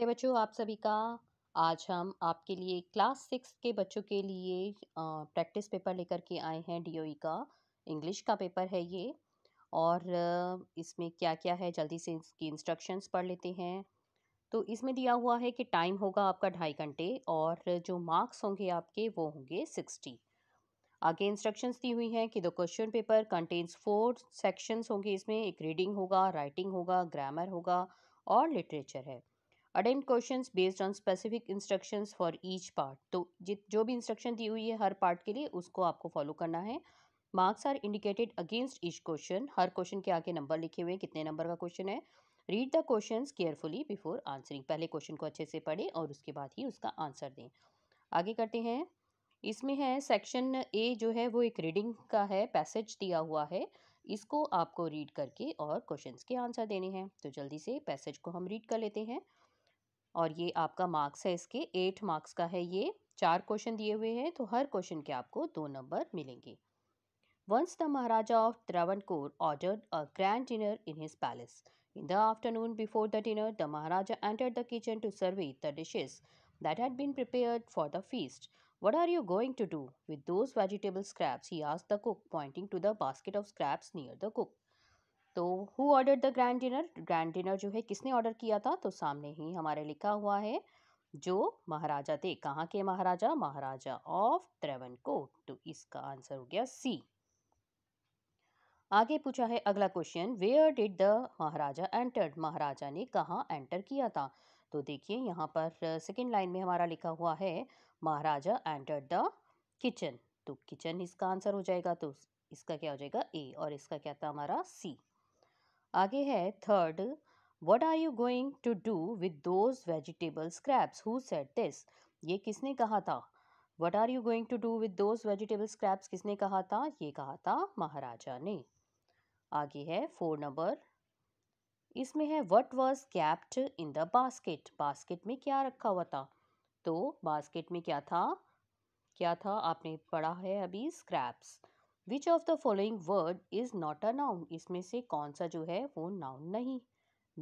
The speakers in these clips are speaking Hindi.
नमस्ते बच्चों आप सभी का आज हम आपके लिए क्लास सिक्स के बच्चों के लिए प्रैक्टिस पेपर लेकर के आए हैं डीओई e का इंग्लिश का पेपर है ये और इसमें क्या क्या है जल्दी से इसकी इंस्ट्रक्शंस पढ़ लेते हैं तो इसमें दिया हुआ है कि टाइम होगा आपका ढाई घंटे और जो मार्क्स होंगे आपके वो होंगे सिक्सटी आगे इंस्ट्रक्शंस दी हुई हैं कि the question paper contains four sections होंगे इसमें एक रीडिंग होगा राइटिंग होगा ग्रामर होगा और लिटरेचर है attempt question based on specific instruction for each part तो जित जो भी इंस्ट्रक्शन दी हुई है हर पार्ट के लिए उसको आपको फॉलो करना है marks are indicated against each question हर क्वेश्चन के आगे नंबर लिखे हुए हैं कितने नंबर का क्वेश्चन है read the question carefully before answering पहले क्वेश्चन को अच्छे से पढ़ें और उसके बाद ही उसका आंसर दें आगे करते हैं इसमें है सेक्शन ए जो है वो एक रीडिंग का है पैसेज दिया हुआ है इसको आपको रीड करके और क्वेश्चंस के आंसर देने हैं तो जल्दी से पैसेज को हम रीड कर लेते हैं और ये आपका मार्क्स है इसके एट मार्क्स का है ये चार क्वेश्चन दिए हुए हैं तो हर क्वेश्चन के आपको दो नंबर मिलेंगे once the Maharaja of Kore order a grand dinner in his palace in the afternoon before the dinner the Maharaja enter the kitchen to survey the dishes that had been prepare for the feast. What are you going to do with those vegetable scraps he आज the cook pointing to the basket of scraps near the cook तो who order the grand dinner grand dinner जो है किसने ऑर्डर किया था तो सामने ही हमारे लिखा हुआ है जो महाराजा थे कहाँ के महाराजा महाराजा ऑफ कोट तो इसका आंसर हो गया सी आगे पूछा है अगला question where did the Maharaja enter Maharaja ने कहाँ एंटर किया था तो देखिए यहाँ पर सेकेंड लाइन में हमारा लिखा हुआ है महाराजा एंटर द किचन तो किचन इसका आंसर हो जाएगा तो इसका क्या हो जाएगा ए और इसका क्या था हमारा सी आगे है third what are you going to do with those vegetable scraps who said this ये किसने कहा था what are you going to do with those vegetable scraps किसने कहा था ये कहा था महाराजा ने आगे है फोर नंबर इसमें है what was kept in the basket basket में क्या रखा हुआ था तो बास्केट में क्या था क्या था आपने पढ़ा है अभी scraps which of the following word is not a noun इसमें से कौन सा जो है वो नाउन नहीं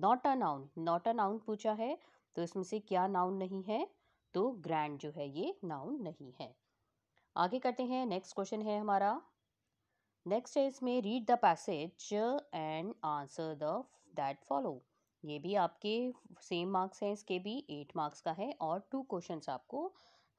not a noun not a noun पूछा है तो इसमें से क्या नाउन नहीं है तो ग्रैंड जो है ये नाउन नहीं है आगे करते हैं नेक्स्ट क्वेश्चन है हमारा नेक्स्ट है इसमें read the passage and answer the that follow ये भी आपके सेम मार्क्स हैं इसके भी एट मार्क्स का है और टू क्वेश्चंस आपको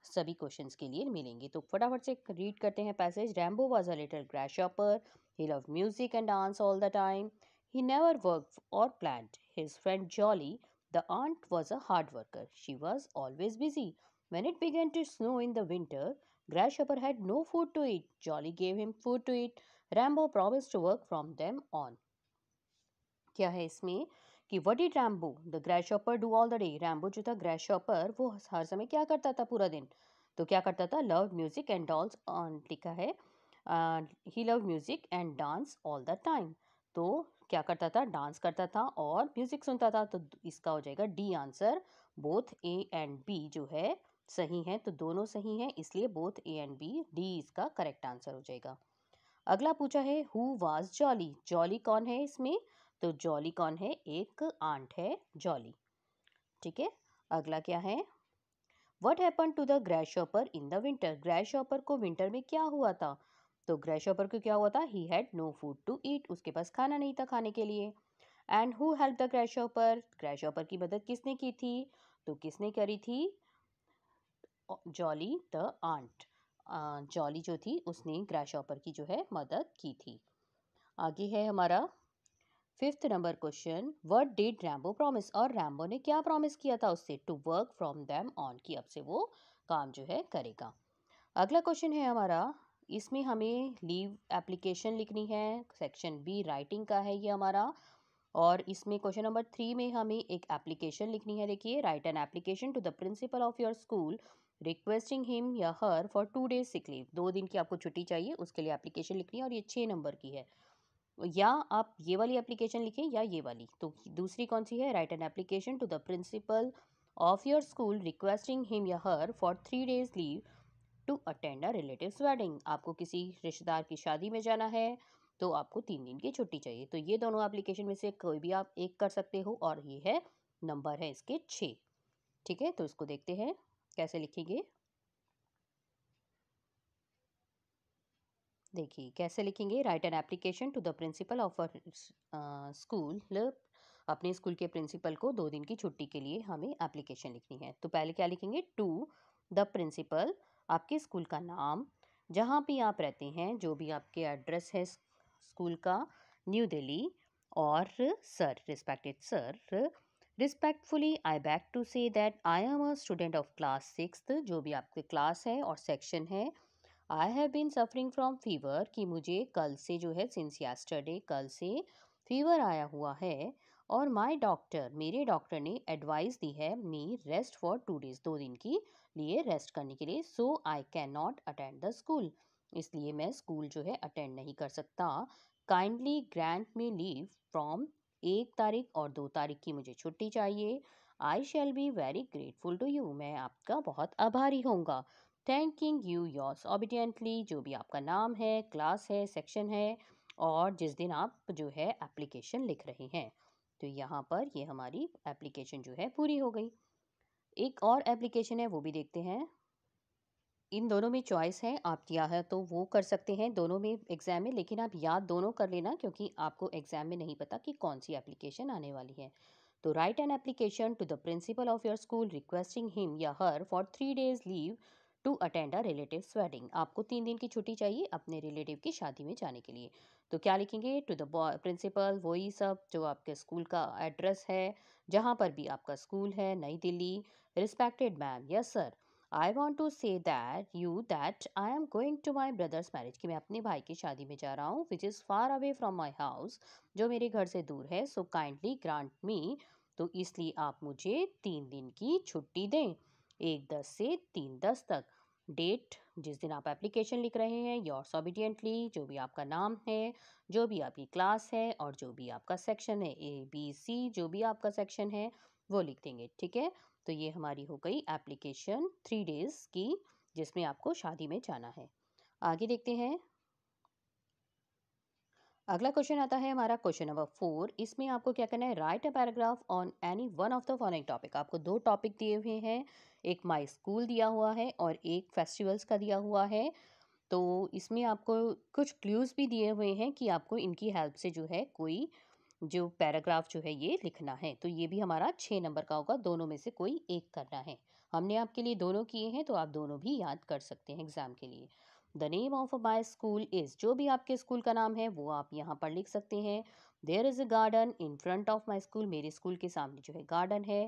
सभी क्वेश्चंस के लिए मिलेंगे तो फटाफट से रीड करते हैं passage Rambo was a little grasshopper he love music and dance all the time he never work or planned his friend Jolly the ant was a hard worker she was always busy When it began to snow in the winter, Grasshopper had no food to eat Jolly gave him food to eat Rambo promise to work from then on क्या है इसमें कि what it Rambo the grasshopper do all the day Rambo जो था ग्रैश शॉपर वो हर समय क्या करता था पूरा दिन तो क्या करता था love music and dolls on लिखा है he love music and dance all the time तो क्या करता था डांस करता था और म्यूजिक सुनता था तो इसका हो जाएगा D answer both A and B जो है सही है तो दोनों सही हैं इसलिए both A and B D इसका करेक्ट आंसर हो जाएगा अगला पूछा है हु वाज जॉली जॉली कौन है इसमें तो जॉली कौन है एक आंट है जॉली ठीक है अगला क्या है what happen to the grasshopper in the winter grass को विंटर में क्या हुआ था तो ग्रैश शॉपर को क्या हुआ था he had no food to eat उसके पास खाना नहीं था खाने के लिए and who help the grasshopper grasshopper की मदद किसने की थी तो किसने करी थी जॉली द आंट जॉली जो थी उसने ग्रैश ऑपर की जो है मदद की थी आगे है हमारा fifth number question what did Rambo promise और रैम्बो ने क्या प्रॉमिस किया था उससे to work from then on की अब से वो काम जो है करेगा अगला क्वेश्चन है हमारा इसमें हमें लीव एप्लीकेशन लिखनी है सेक्शन बी राइटिंग का है ये हमारा और इसमें क्वेश्चन नंबर थ्री में हमें एक एप्लीकेशन लिखनी है देखिए write an application to the principal of your school requesting him or her for two days sick leave दो दिन की आपको छुट्टी चाहिए उसके लिए एप्लीकेशन लिखनी है और ये छः नंबर की है या आप ये वाली एप्लीकेशन लिखें या ये वाली तो दूसरी कौन सी है write an application to the principal of your school requesting him or her for three days leave to attend a relatives wedding आपको किसी रिश्तेदार की शादी में जाना है तो आपको तीन दिन की छुट्टी चाहिए तो ये दोनों एप्लीकेशन में से कोई भी आप एक कर सकते हो और ये है नंबर है इसके छः ठीक है तो इसको देखते हैं कैसे लिखेंगे देखिए कैसे लिखेंगे write an application to the principal of our school अपने स्कूल के प्रिंसिपल को दो दिन की छुट्टी के लिए हमें एप्लीकेशन लिखनी है तो पहले क्या लिखेंगे टू द प्रिंसिपल आपके स्कूल का नाम जहाँ भी आप रहते हैं जो भी आपके एड्रेस है स्कूल का न्यू दिल्ली और sir respected sir respectfully I beg to say that I am a student of class six जो भी आपके क्लास है और सेक्शन है I have been suffering from fever कि मुझे कल से जो है सिंस यास्टरडे कल से फीवर आया हुआ है और माय डॉक्टर मेरे डॉक्टर ने एडवाइस दी है me rest for two days दो दिन की लिए रेस्ट करने के लिए so I can not attend the school इसलिए मैं स्कूल जो है अटेंड नहीं कर सकता kindly grant me leave from एक तारीख और दो तारीख की मुझे छुट्टी चाहिए I shall be very grateful to you मैं आपका बहुत आभारी होंगे थैंकिंग यू योर्स ऑबिडियंटली जो भी आपका नाम है क्लास है सेक्शन है और जिस दिन आप जो है एप्लीकेशन लिख रहे हैं तो यहाँ पर ये हमारी एप्लीकेशन जो है पूरी हो गई एक और एप्लीकेशन है वो भी देखते हैं इन दोनों में चॉइस है आप क्या है तो वो कर सकते हैं दोनों में एग्ज़ाम में लेकिन आप याद दोनों कर लेना क्योंकि आपको एग्ज़ाम में नहीं पता कि कौन सी एप्लीकेशन आने वाली है तो write an application to the principal of your school requesting him or her for three days leave to attend a relative wedding आपको तीन दिन की छुट्टी चाहिए अपने रिलेटिव की शादी में जाने के लिए तो क्या लिखेंगे टू द प्रिंसिपल वही सब जो आपके स्कूल का एड्रेस है जहाँ पर भी आपका स्कूल है Nai Delhi respected ma'am yes sir I want to say that you that I am going to my brother's marriage कि मैं अपने भाई की शादी में जा रहा हूँ which is far away from my house जो मेरे घर से दूर है सो काइंडली ग्रांट मी तो इसलिए आप मुझे तीन दिन की छुट्टी दें एक दस से तीन दस तक डेट जिस दिन आप एप्लीकेशन लिख रहे हैं योर ओबिडियंटली जो भी आपका नाम है जो भी आपकी क्लास है और जो भी आपका सेक्शन है ए बी सी जो भी आपका सेक्शन है वो लिख देंगे ठीक है तो ये हमारी हो गई एप्लीकेशन थ्री डेज़ की जिसमें आपको शादी में जाना है आगे देखते हैं अगला क्वेश्चन आता है हमारा क्वेश्चन नंबर फोर इसमें आपको क्या करना है write a paragraph on any one of the following topic आपको दो टॉपिक दिए हुए हैं एक माय स्कूल दिया हुआ है और एक फेस्टिवल्स का दिया हुआ है तो इसमें आपको कुछ क्ल्यूज़ भी दिए हुए हैं कि आपको इनकी हेल्प से जो है कोई जो पैराग्राफ जो है ये लिखना है तो ये भी हमारा छः नंबर का होगा दोनों में से कोई एक करना है हमने आपके लिए दोनों किए हैं तो आप दोनों भी याद कर सकते हैं एग्ज़ाम के लिए the name of my school is जो भी आपके स्कूल का नाम है वो आप यहाँ पर लिख सकते हैं there is a garden in front of my school मेरे स्कूल के सामने जो है गार्डन है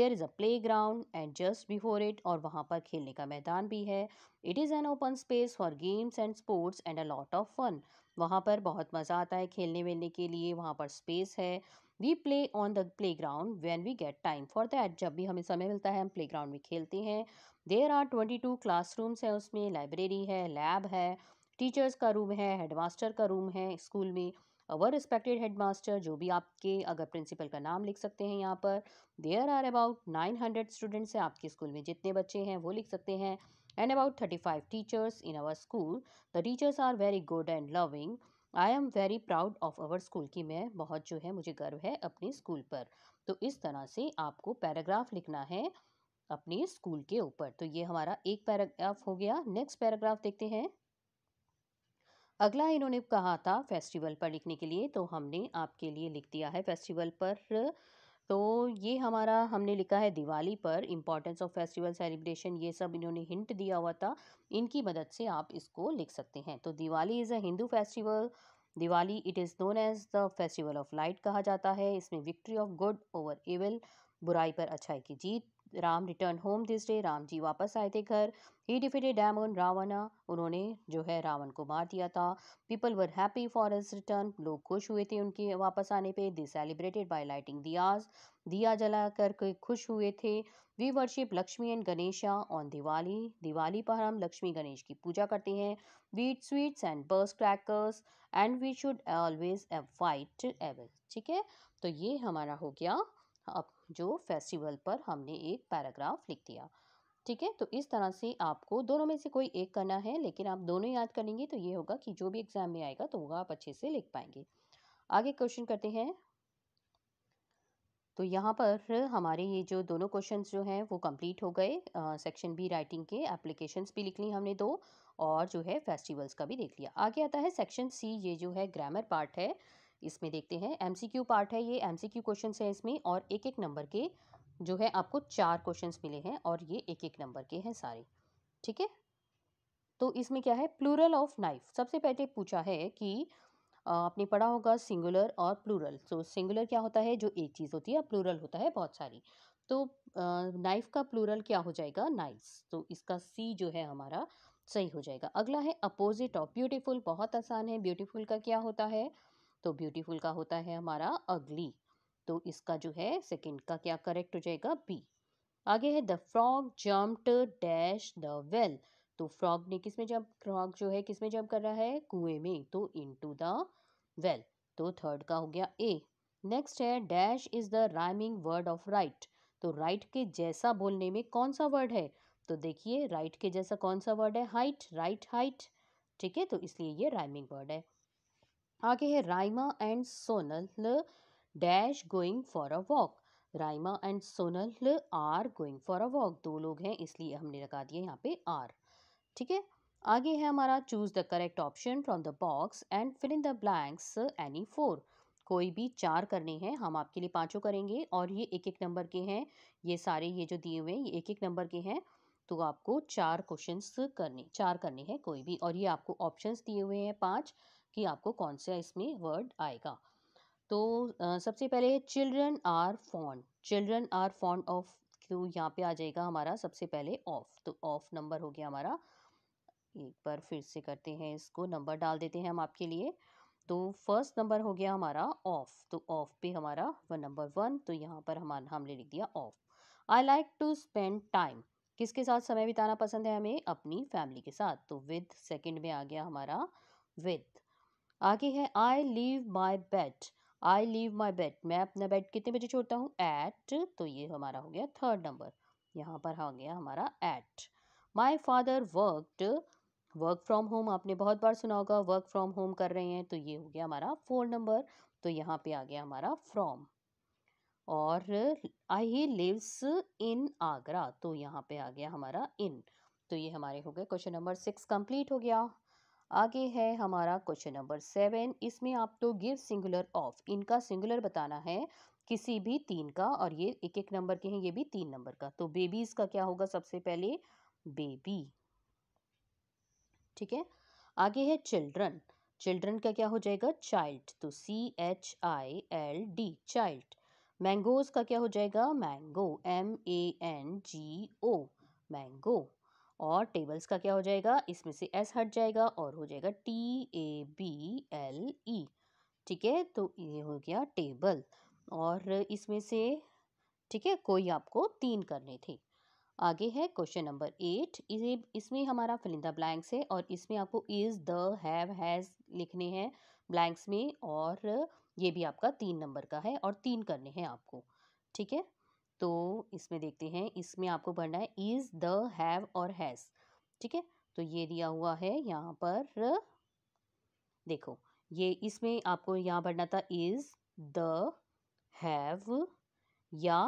there is a play ground and just before it और वहाँ पर खेलने का मैदान भी है it is an open space for games and sports and a lot of fun वहाँ पर बहुत मज़ा आता है खेलने वेलने के लिए वहाँ पर स्पेस है we play on the play ground when we get time for that जब भी हमें समय मिलता है हम प्ले ग्राउंड में खेलते हैं there are twenty two class rooms हैं उसमें लाइब्रेरी है लैब है टीचर्स का रूम है हेड मास्टर का रूम है स्कूल में अवर रिस्पेक्टेड हेड मास्टर जो भी आपके अगर प्रिंसिपल का नाम लिख सकते हैं यहाँ पर there are about nine hundred students हैं आपके स्कूल में जितने बच्चे हैं वो लिख सकते हैं and about thirty five teachers in our school the teachers are very good and loving I am very proud of our school की मैं बहुत जो है मुझे गर्व है अपने स्कूल पर तो इस तरह से आपको पैराग्राफ लिखना है अपने स्कूल के ऊपर तो ये हमारा एक पैराग्राफ हो गया नेक्स्ट पैराग्राफ देखते हैं अगला इन्होंने कहा था फेस्टिवल पर लिखने के लिए तो हमने आपके लिए लिख दिया है फेस्टिवल पर तो ये हमारा हमने लिखा है दिवाली पर इम्पॉर्टेंस ऑफ फेस्टिवल सेलिब्रेशन ये सब इन्होंने हिंट दिया हुआ था इनकी मदद से आप इसको लिख सकते हैं तो Diwali is a Hindu festival Diwali it is known as the festival of light कहा जाता है इसमें victory of good over evil बुराई पर अच्छाई की जीत Ram return home this day Ram ji वापस आए थे घर ही डिफिटेड डैमोन रावणा उन्होंने जो है रावण को मार दिया था people were happy for his return लोग खुश हुए थे उनके वापस आने पे they celebrated by lighting diyas दिया जला करके खुश हुए थे we worship Lakshmi and Ganesha on Diwali Diwali पर हम लक्ष्मी गणेश की पूजा करते हैं we eat sweets and burst crackers and we should always avoid ever ठीक है तो ये हमारा हो गया अब जो फेस्टिवल पर हमने एक पैराग्राफ लिख दिया ठीक है तो इस तरह से आपको दोनों में से कोई एक करना है लेकिन आप दोनों याद करेंगे तो ये होगा कि जो भी एग्ज़ाम में आएगा तो वह आप अच्छे से लिख पाएंगे आगे क्वेश्चन करते हैं तो यहाँ पर हमारे ये जो दोनों क्वेश्चंस जो हैं वो कंप्लीट हो गए सेक्शन बी राइटिंग के एप्लीकेशंस भी लिख ली हमने दो और जो है फेस्टिवल्स का भी देख लिया आगे आता है सेक्शन सी ये जो है ग्रामर पार्ट है इसमें देखते हैं एमसीक्यू पार्ट है ये एमसीक्यू क्वेश्चन है इसमें और एक एक नंबर के जो है आपको चार क्वेश्चन मिले हैं और ये एक एक नंबर के हैं सारे ठीक है तो इसमें क्या है प्लूरल ऑफ नाइफ सबसे पहले पूछा है कि आपने पढ़ा होगा सिंगुलर और प्लूरल सो so, सिंगुलर क्या होता है जो एक चीज़ होती है प्लूरल होता है बहुत सारी तो नाइफ का प्लूरल क्या हो जाएगा नाइफ तो इसका सी जो है हमारा सही हो जाएगा अगला है अपोजिट ऑफ ब्यूटीफुल बहुत आसान है ब्यूटीफुल का क्या होता है तो ब्यूटीफुल का होता है हमारा अगली तो इसका जो है सेकेंड का क्या करेक्ट हो जाएगा बी आगे है the frog jumped dash the well तो फ्रॉग ने किस में जम्प फ्रॉग जो है किस में जम्प कर रहा है कुएं में तो इन टू द वेल तो थर्ड का हो गया ए नेक्स्ट है dash is the rhyming word of right तो राइट के जैसा बोलने में कौन सा वर्ड है तो देखिए राइट के जैसा कौन सा वर्ड है हाइट राइट हाइट ठीक है तो इसलिए ये राइमिंग वर्ड है आगे है Raima and Sonal dash going for a walk Raima and Sonal are going for a walk दो लोग हैं इसलिए हमने लगा दिया यहाँ पे आर ठीक है आगे है हमारा choose the correct option from the box and fill in the blanks any four कोई भी चार करने हैं हम आपके लिए पांचों करेंगे और ये एक एक नंबर के हैं ये सारे ये जो दिए हुए हैं ये एक एक नंबर के हैं तो आपको चार क्वेश्चंस करने चार करने हैं कोई भी और ये आपको ऑप्शंस दिए हुए हैं पांच कि आपको कौन सा इसमें वर्ड आएगा तो आ, सबसे पहले children are fond children are fond of तो यहाँ पे आ जाएगा हमारा सबसे पहले ऑफ तो ऑफ नंबर हो गया हमारा एक बार फिर से करते हैं इसको नंबर डाल देते हैं हम आपके लिए तो फर्स्ट नंबर हो गया हमारा ऑफ तो ऑफ पे हमारा वन नंबर वन तो यहाँ पर हमारा हमने लिख दिया of I like to spend time किसके साथ समय बिताना पसंद है हमें अपनी फैमिली के साथ तो विद सेकंड में आ गया हमारा विद आगे है I leave my bed I leave my bed मैं अपना बेड कितने बजे छोड़ता हूँ एट तो ये हमारा हो गया थर्ड नंबर यहाँ पर हो गया हमारा at my father worked work from home आपने बहुत बार सुना होगा वर्क फ्रॉम होम कर रहे हैं तो ये हो गया हमारा फोर नंबर तो यहाँ पे आ गया हमारा फ्रॉम और आई ही लिव्स इन आगरा तो यहाँ पे आ गया हमारा इन तो ये हमारे हो गए क्वेश्चन नंबर सिक्स कंप्लीट हो गया आगे है हमारा क्वेश्चन नंबर सेवन इसमें आप तो गिव सिंगुलर ऑफ इनका सिंगुलर बताना है किसी भी तीन का और ये एक एक नंबर के हैं ये भी तीन नंबर का तो बेबीज का क्या होगा सबसे पहले बेबी ठीक है आगे है चिल्ड्रन चिल्ड्रन का क्या हो जाएगा चाइल्ड तो C H I L D child mangoes का क्या हो जाएगा mango M A N G O mango और टेबल्स का क्या हो जाएगा इसमें से एस हट जाएगा और हो जाएगा T A B L E ठीक है तो ये हो गया टेबल और इसमें से ठीक है कोई आपको तीन करने थे आगे है क्वेश्चन नंबर एट इसे इसमें हमारा फिलिंदा ब्लैंक्स है और इसमें आपको इज़ द हैव हैज़ लिखने हैं ब्लैंक्स में और ये भी आपका तीन नंबर का है और तीन करने हैं आपको ठीक है तो इसमें देखते हैं इसमें आपको पढ़ना है इज़ द हैव और हैज़ ठीक है तो ये दिया हुआ है यहाँ पर देखो ये इसमें आपको यहाँ भरना था इज़ द हैव या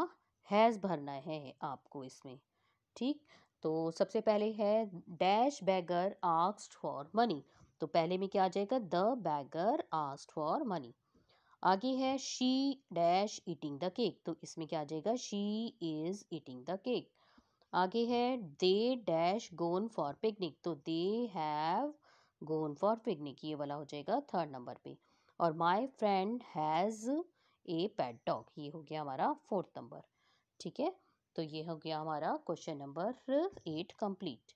हैज़ भरना है आपको इसमें ठीक तो सबसे पहले है dash beggar asked for money तो पहले में क्या आ जाएगा the beggar asked for money आगे है she dash eating the cake तो इसमें क्या आ जाएगा she is eating the cake आगे है they dash gone for picnic तो they have gone for picnic ये वाला हो जाएगा थर्ड नंबर पे और my friend has a pet dog ये हो गया हमारा फोर्थ नंबर ठीक है तो ये हो गया हमारा क्वेश्चन नंबर एट कंप्लीट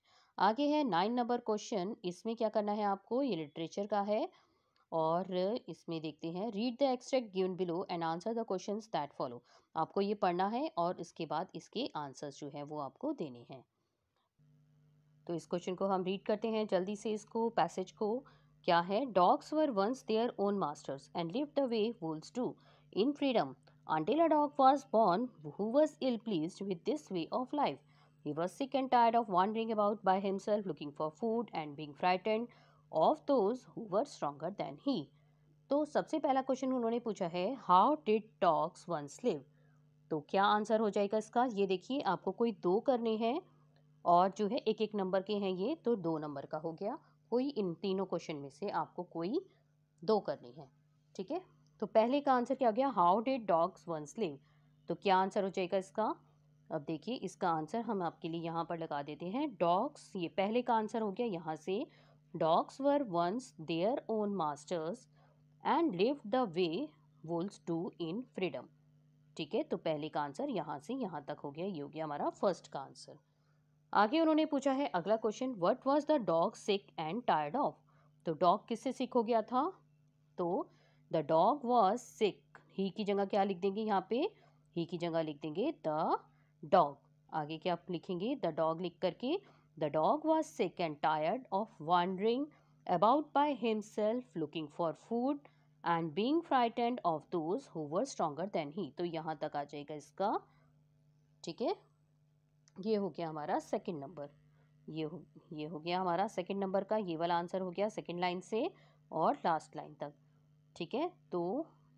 आगे है नाइन नंबर क्वेश्चन इसमें क्या करना है आपको ये लिटरेचर का है और इसमें देखते हैं read the extract given below and answer the question that follow आपको ये पढ़ना है और इसके बाद इसके आंसर्स जो है वो आपको देने हैं तो इस क्वेश्चन को हम रीड करते हैं जल्दी से इसको पैसेज को क्या है dogs were once their own masters and live the way wolves do in freedom until a dog was born who was ill pleased with this way of life he was sick and tired of wandering about by himself looking for food and being frightened of those who were stronger than he तो सबसे पहला क्वेश्चन उन्होंने पूछा है how did dogs once live तो क्या आंसर हो जाएगा इसका ये देखिए आपको कोई दो करने हैं और जो है एक एक नंबर के हैं ये तो दो नंबर का हो गया कोई इन तीनों क्वेश्चन में से आपको कोई दो करनी है ठीक है तो पहले का आंसर क्या हो गया how did dogs once live तो क्या आंसर हो जाएगा इसका अब देखिए इसका आंसर हम आपके लिए यहाँ पर लगा देते हैं डॉग्स ये पहले का आंसर हो गया यहाँ से Dogs were once their own masters and lived the way wolves do in freedom. ठीक है तो पहले का आंसर यहाँ से यहाँ तक हो गया ये हो गया हमारा फर्स्ट का आंसर आगे उन्होंने पूछा है अगला question what was the dog sick and tired of तो डॉग किससे सिक हो गया था तो द डॉग वॉज सिक ही की जगह क्या लिख देंगे यहाँ पे ही की जगह लिख देंगे द डॉग आगे क्या आप लिखेंगे द डॉग लिख करके The dog was sick and tired of wandering about by himself looking for food and being frightened of those who were stronger than he. तो यहाँ तक आ जाएगा इसका ठीक है ये हो गया हमारा सेकंड नंबर ये हो ये हो गया हमारा सेकंड नंबर का ये वाला आंसर हो गया सेकंड लाइन से और लास्ट लाइन तक ठीक है तो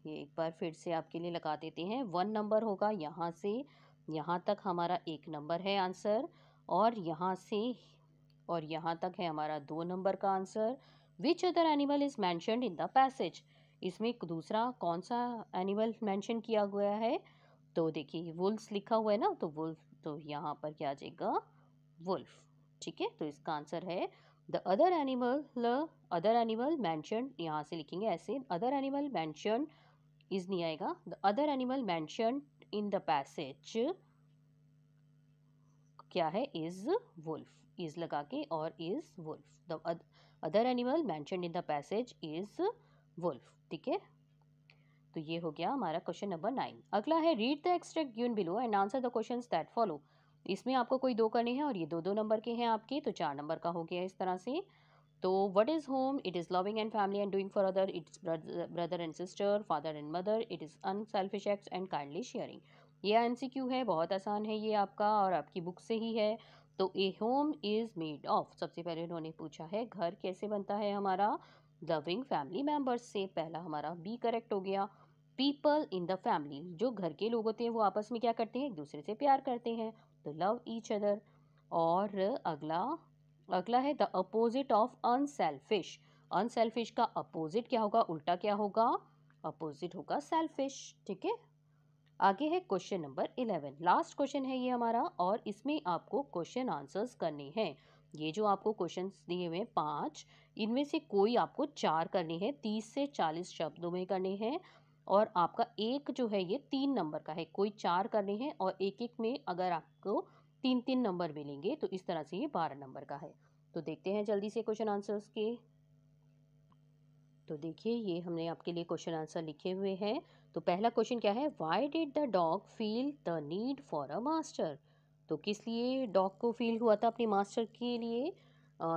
ये एक बार फिर से आपके लिए लगा देते हैं वन नंबर होगा यहाँ से यहाँ तक हमारा एक नंबर है आंसर और यहाँ से और यहाँ तक है हमारा दो नंबर का answer which other animal is mention in the passage इसमें दूसरा कौन सा एनिमल मैंशन किया गया है तो देखिए वुल्फ लिखा हुआ है ना तो वुल्फ तो यहाँ पर क्या आ जाएगा वुल्फ ठीक है तो इसका आंसर है the other animal other animal mention यहाँ से लिखेंगे ऐसे अदर एनिमल मैंशन इज नहीं आएगा the other animal mention in the passage क्या है इज वुल्फ इज लगा के और is wolf the other animal mention in the passage is wolf ठीक है तो ये हो गया हमारा क्वेश्चन नंबर नाइन अगला है read the extract given below and answer the question that follow इसमें आपको कोई दो करने हैं और ये दो दो नंबर के हैं आपके तो चार नंबर का हो गया इस तरह से तो what is home it is loving and family and doing for other its brother and sister father and mother it is unselfish act and kindly sharing ये क्यू है बहुत आसान है ये आपका और आपकी बुक से ही है तो a home is made of सबसे पहले उन्होंने पूछा है घर कैसे बनता है हमारा लविंग फैमिली मेम्बर्स से पहला हमारा बी करेक्ट हो गया पीपल इन द फैमिली जो घर के लोग होते हैं वो आपस में क्या करते हैं एक दूसरे से प्यार करते हैं तो लव ईच अदर और अगला अगला है the opposite of unselfish unselfish का अपोजिट क्या होगा उल्टा क्या होगा अपोजिट होगा सेल्फिश ठीक है आगे है question number eleven last question है ये हमारा और इसमें आपको क्वेश्चन आंसर्स करने हैं ये जो आपको क्वेश्चन दिए हुए पाँच इनमें से कोई आपको चार करनी है तीस से चालीस शब्दों में करने हैं और आपका एक जो है ये तीन नंबर का है कोई चार करने हैं और एक एक में अगर आपको तीन तीन नंबर मिलेंगे तो इस तरह से ये बारह नंबर का है तो देखते हैं जल्दी से क्वेश्चन आंसर्स के तो देखिए ये हमने आपके लिए क्वेश्चन आंसर लिखे हुए हैं तो पहला क्वेश्चन क्या है why did the dog feel the need for a master तो किस लिए डॉग को फील हुआ था अपने मास्टर के लिए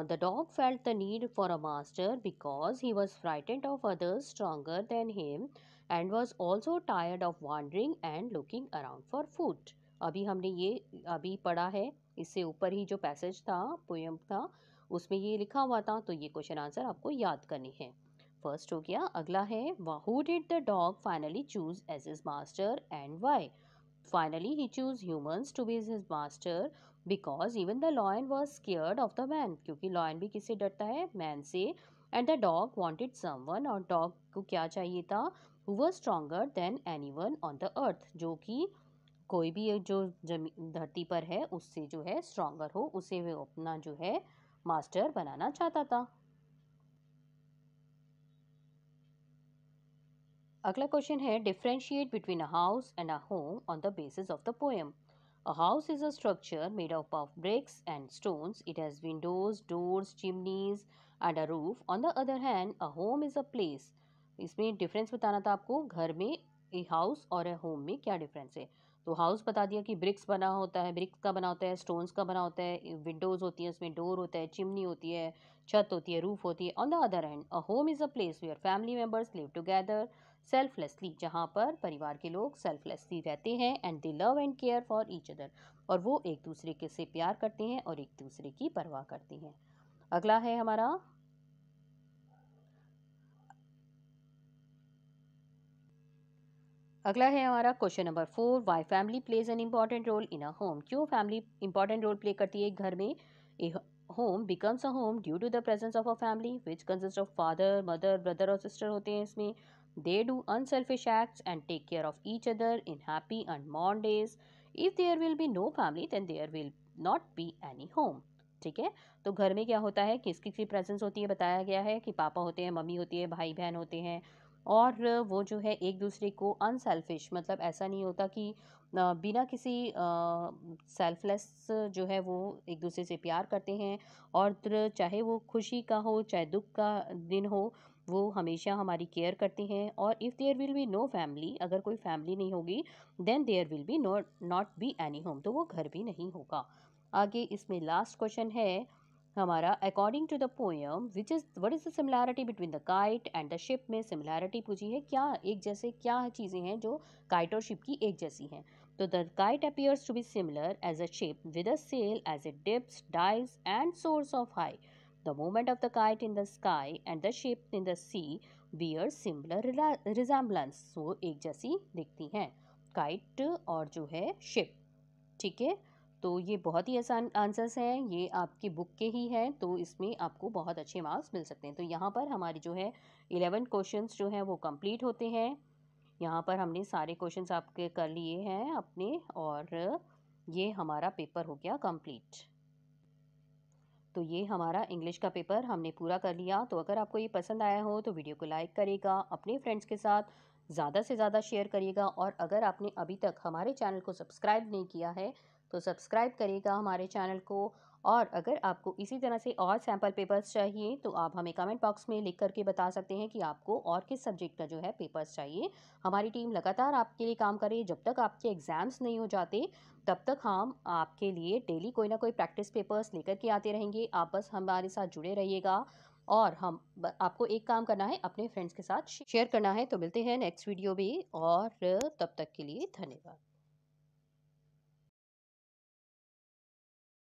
the dog felt the need for a master because he was frightened of others stronger than him and was also tired of wandering and looking around for food अभी हमने ये अभी पढ़ा है इससे ऊपर ही जो पैसेज था पोएम था उसमें ये लिखा हुआ था तो ये क्वेश्चन आंसर आपको याद करनी है फर्स्ट हो गया अगला है why did the dog finally choose as is master and why finally he choose humans to be is his master because even the lion was scared of the man क्योंकि लॉयन भी किससे डरता है मैन से and the dog wanted some one और डॉग को क्या चाहिए था who was stronger than any one on the earth जो कि कोई भी जो जमी धरती पर है उससे जो है स्ट्रॉन्गर हो उसे वो अपना जो है मास्टर बनाना चाहता था अगला क्वेश्चन है differentiate between a house and a home on the basis of the poem a house is a structure made up of bricks and stones. It has windows doors chimneys and a roof on the other hand a home is a place इसमें डिफरेंस बताना था आपको घर में ए हाउस और ए होम में क्या डिफरेंस है तो हाउस बता दिया कि ब्रिक्स बना होता है ब्रिक्स का बना होता है स्टोन्स का बना होता है विंडोज़ होती है उसमें डोर होता है चिमनी होती है छत होती है रूफ होती है on the other hand a home is a place where family members live together selflessly जहाँ पर परिवार के लोग सेल्फलेसली रहते हैं and they love and care for each other और वो एक दूसरे के से प्यार करते हैं और एक दूसरे की परवाह करते हैं अगला है हमारा अगला है हमारा question number four why family plays an important role in a home क्यों फैमिली इंपॉर्टेंट रोल प्ले करती है घर में a home becomes a home due to the presence of a family which consist of father mother brother और सिस्टर होते हैं इसमें They do unselfish acts and take care of each other in happy and mourn days. If there will be no family, then there will not be any home. ठीक है तो घर में क्या होता है किस किस की प्रेजेंस होती है बताया गया है कि पापा होते हैं मम्मी होती है भाई बहन होते हैं और वो जो है एक दूसरे को अनसेल्फिश मतलब ऐसा नहीं होता कि बिना किसी सेल्फलेस जो है वो एक दूसरे से प्यार करते हैं और चाहे वो खुशी का हो चाहे दुख का दिन हो वो हमेशा हमारी केयर करते हैं और if there will be no family अगर कोई फैमिली नहीं होगी then there will be no not be any home तो वो घर भी नहीं होगा आगे इसमें लास्ट क्वेश्चन है हमारा according to the poem which is what is the similarity between the kite and the ship में सिमिलैरिटी पूछी है क्या एक जैसे क्या चीज़ें हैं जो काइट और शिप की एक जैसी हैं तो the kite appears to be similar as a ship with a sail as a dips dies and soars of high The movement of the kite in the sky and the ship in the sea bear similar resemblance. So एक जैसी दिखती हैं काइट और जो है शिप ठीक है तो ये बहुत ही आसान आंसर्स हैं ये आपकी बुक के ही हैं तो इसमें आपको बहुत अच्छे मार्क्स मिल सकते हैं तो यहाँ पर हमारी जो है इलेवन क्वेश्चंस जो हैं वो कंप्लीट होते हैं यहाँ पर हमने सारे क्वेश्चंस आपके कर लिए हैं अपने और ये हमारा पेपर हो गया कंप्लीट तो ये हमारा इंग्लिश का पेपर हमने पूरा कर लिया तो अगर आपको ये पसंद आया हो तो वीडियो को लाइक करेगा अपने फ्रेंड्स के साथ ज़्यादा से ज़्यादा शेयर करिएगा और अगर आपने अभी तक हमारे चैनल को सब्सक्राइब नहीं किया है तो सब्सक्राइब करिएगा हमारे चैनल को और अगर आपको इसी तरह से और सैम्पल पेपर्स चाहिए तो आप हमें कमेंट बॉक्स में लिख करके बता सकते हैं कि आपको और किस सब्जेक्ट का जो है पेपर्स चाहिए हमारी टीम लगातार आपके लिए काम करे जब तक आपके एग्ज़ाम्स नहीं हो जाते तब तक हम आपके लिए डेली कोई ना कोई प्रैक्टिस पेपर्स लेकर के आते रहेंगे आप बस हमारे साथ जुड़े रहिएगा और हम आपको एक काम करना है अपने फ्रेंड्स के साथ शेयर करना है तो मिलते हैं नेक्स्ट वीडियो में और तब तक के लिए धन्यवाद